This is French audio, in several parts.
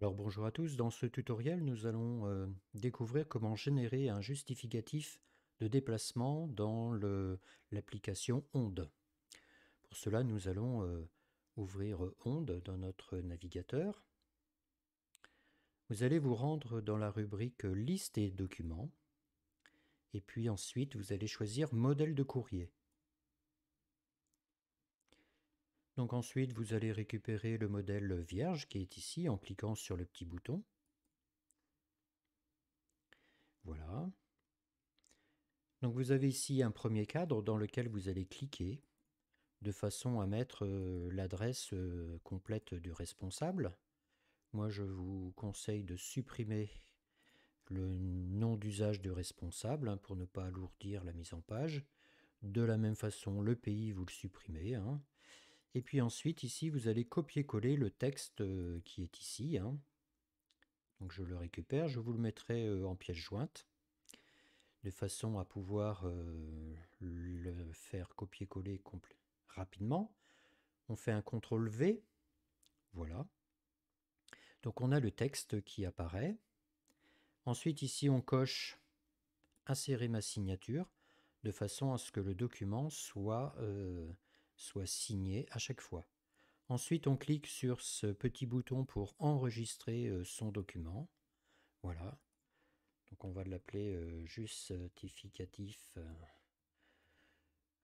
Alors bonjour à tous, dans ce tutoriel nous allons euh, découvrir comment générer un justificatif de déplacement dans l'application Onde. Pour cela nous allons euh, ouvrir euh, Onde dans notre navigateur. Vous allez vous rendre dans la rubrique Liste et documents et puis ensuite, vous allez choisir modèle de courrier. Donc ensuite, vous allez récupérer le modèle vierge qui est ici en cliquant sur le petit bouton. Voilà. Donc vous avez ici un premier cadre dans lequel vous allez cliquer de façon à mettre euh, l'adresse euh, complète du responsable. Moi, je vous conseille de supprimer le nom d'usage du responsable hein, pour ne pas alourdir la mise en page. De la même façon, le pays, vous le supprimez. Hein. Et puis ensuite, ici, vous allez copier-coller le texte euh, qui est ici. Hein. Donc je le récupère, je vous le mettrai euh, en pièce jointe de façon à pouvoir euh, le faire copier-coller rapidement. On fait un CTRL V, voilà. Donc on a le texte qui apparaît. Ensuite, ici, on coche insérer ma signature de façon à ce que le document soit, euh, signé à chaque fois. Ensuite, on clique sur ce petit bouton pour enregistrer euh, son document. Voilà. Donc on va l'appeler euh, justificatif.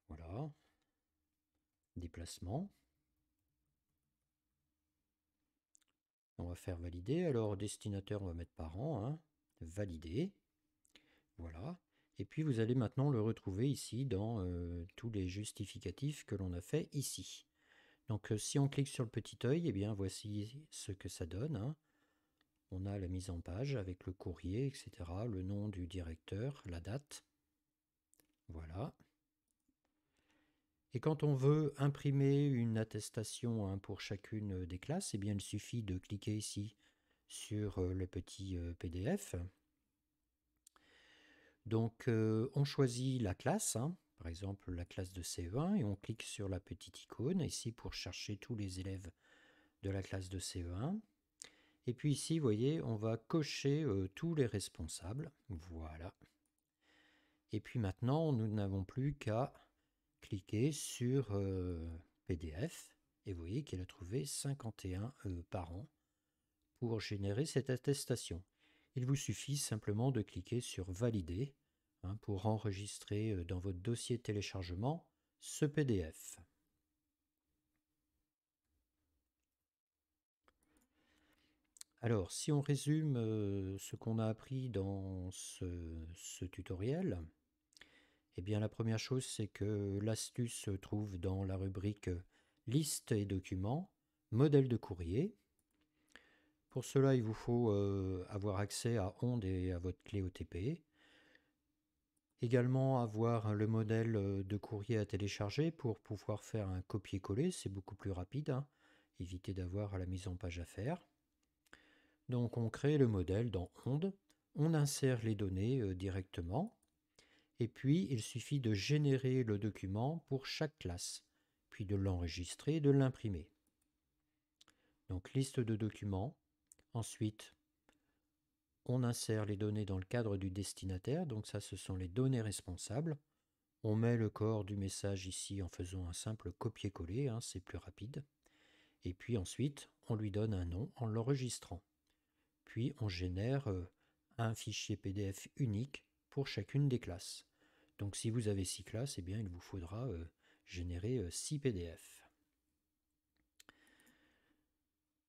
voilà. Déplacement. On va faire valider. Alors, destinataire, on va mettre parent. Hein valider. Voilà. Et puis vous allez maintenant le retrouver ici dans euh, tous les justificatifs que l'on a fait ici. Donc euh, si on clique sur le petit œil, et eh bien voici ce que ça donne. Hein. On a la mise en page avec le courrier, etc., le nom du directeur, la date. Voilà. Et quand on veut imprimer une attestation hein, pour chacune des classes, eh bien il suffit de cliquer ici sur le petit PDF. Donc on choisit la classe, hein, par exemple la classe de CE1, et on clique sur la petite icône ici pour chercher tous les élèves de la classe de CE1. Et puis ici, vous voyez, on va cocher tous les responsables. Voilà. Et puis maintenant, nous n'avons plus qu'à cliquer sur PDF. Et vous voyez qu'elle a trouvé 51 parents pour générer cette attestation, il vous suffit simplement de cliquer sur Valider hein, pour enregistrer euh, dans votre dossier téléchargement ce PDF. Alors, si on résume euh, ce qu'on a appris dans ce, tutoriel, eh bien la première chose, c'est que l'astuce se trouve dans la rubrique euh, Liste et documents, modèle de courrier. Pour cela, il vous faut euh, avoir accès à Onde et à votre clé OTP. Également avoir le modèle euh, de courrier à télécharger pour pouvoir faire un copier-coller, c'est beaucoup plus rapide, hein. Évitez éviter d'avoir la mise en page à faire. Donc on crée le modèle dans Onde, on insère les données euh, directement, et puis il suffit de générer le document pour chaque classe, puis de l'enregistrer et de l'imprimer. Donc liste de documents, Ensuite, on insère les données dans le cadre du destinataire, donc ça ce sont les données responsables. On met le corps du message ici en faisant un simple copier-coller, hein, c'est plus rapide. Et puis ensuite, on lui donne un nom en l'enregistrant. Puis on génère euh, un fichier PDF unique pour chacune des classes. Donc si vous avez six classes, eh bien, il vous faudra euh, générer euh, six PDF.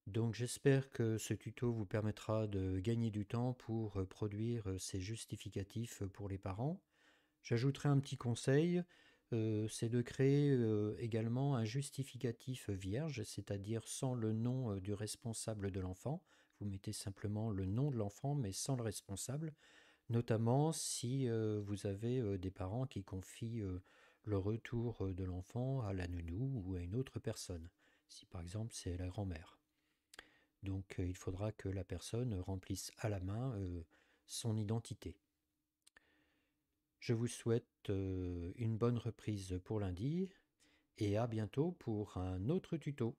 Donc j'espère que ce tuto vous permettra de gagner du temps pour produire ces justificatifs pour les parents. J'ajouterai un petit conseil, c'est de créer également un justificatif vierge, c'est-à-dire sans le nom du responsable de l'enfant. Vous mettez simplement le nom de l'enfant mais sans le responsable, notamment si vous avez des parents qui confient le retour de l'enfant à la nounou ou à une autre personne, si par exemple c'est la grand-mère. Donc euh, il faudra que la personne remplisse à la main euh, son identité. Je vous souhaite euh, une bonne reprise pour lundi et à bientôt pour un autre tuto.